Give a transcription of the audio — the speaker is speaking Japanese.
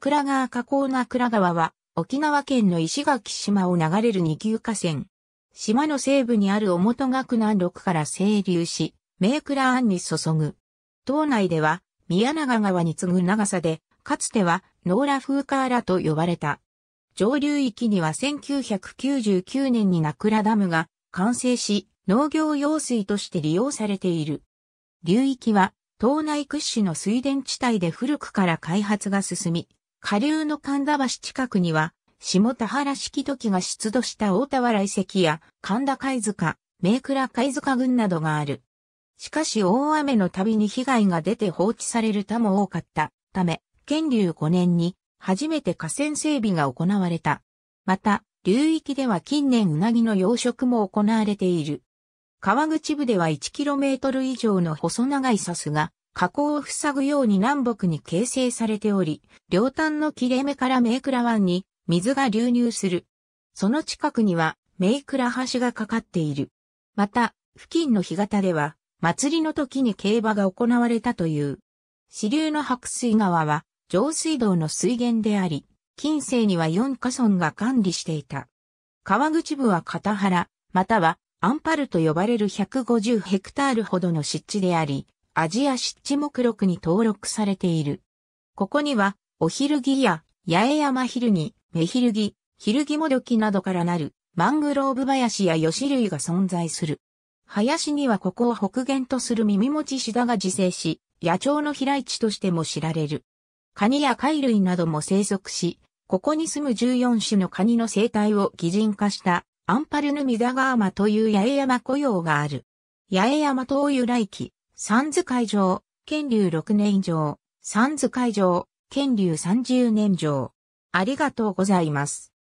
倉川河口倉川は、沖縄県の石垣島を流れる二級河川。島の西部にある表学南麓から清流し、名倉湾に注ぐ。島内では、宮長川に次ぐ長さで、かつては、ノーラ風カーラと呼ばれた。上流域には1999年に名倉ダムが完成し、農業用水として利用されている。流域は、島内屈指の水田地帯で古くから開発が進み、下流の神田橋近くには、下田原式時が出土した大田原遺跡や神田貝塚、名倉貝塚群などがある。しかし大雨の度に被害が出て放置される他も多かったため、県流5年に初めて河川整備が行われた。また、流域では近年うなぎの養殖も行われている。川口部では 1km 以上の細長いサスが河口を塞ぐように南北に形成されており、両端の切れ目からメイクラ湾に水が流入する。その近くにはメイクラ橋がかかっている。また、付近の干潟では、祭りの時に競馬が行われたという。支流の白水川は、上水道の水源であり、近世には4カ村が管理していた。川口部は片原、またはアンパルと呼ばれる150ヘクタールほどの湿地であり、アジア湿地目録に登録されている。ここには、おひるぎや、八重山ひるぎ、昼ひるぎ、ひるぎもどきなどからなる、マングローブ林やヨシ類が存在する。林にはここを北限とする耳持ちシダが自生し、野鳥の飛来地としても知られる。カニや貝類なども生息し、ここに住む14種のカニの生態を擬人化したアンパルヌミダガーマという八重山雇用がある。八重山東由来期、三図会場、県流六年上、三図会場、県流三十年上。ありがとうございます。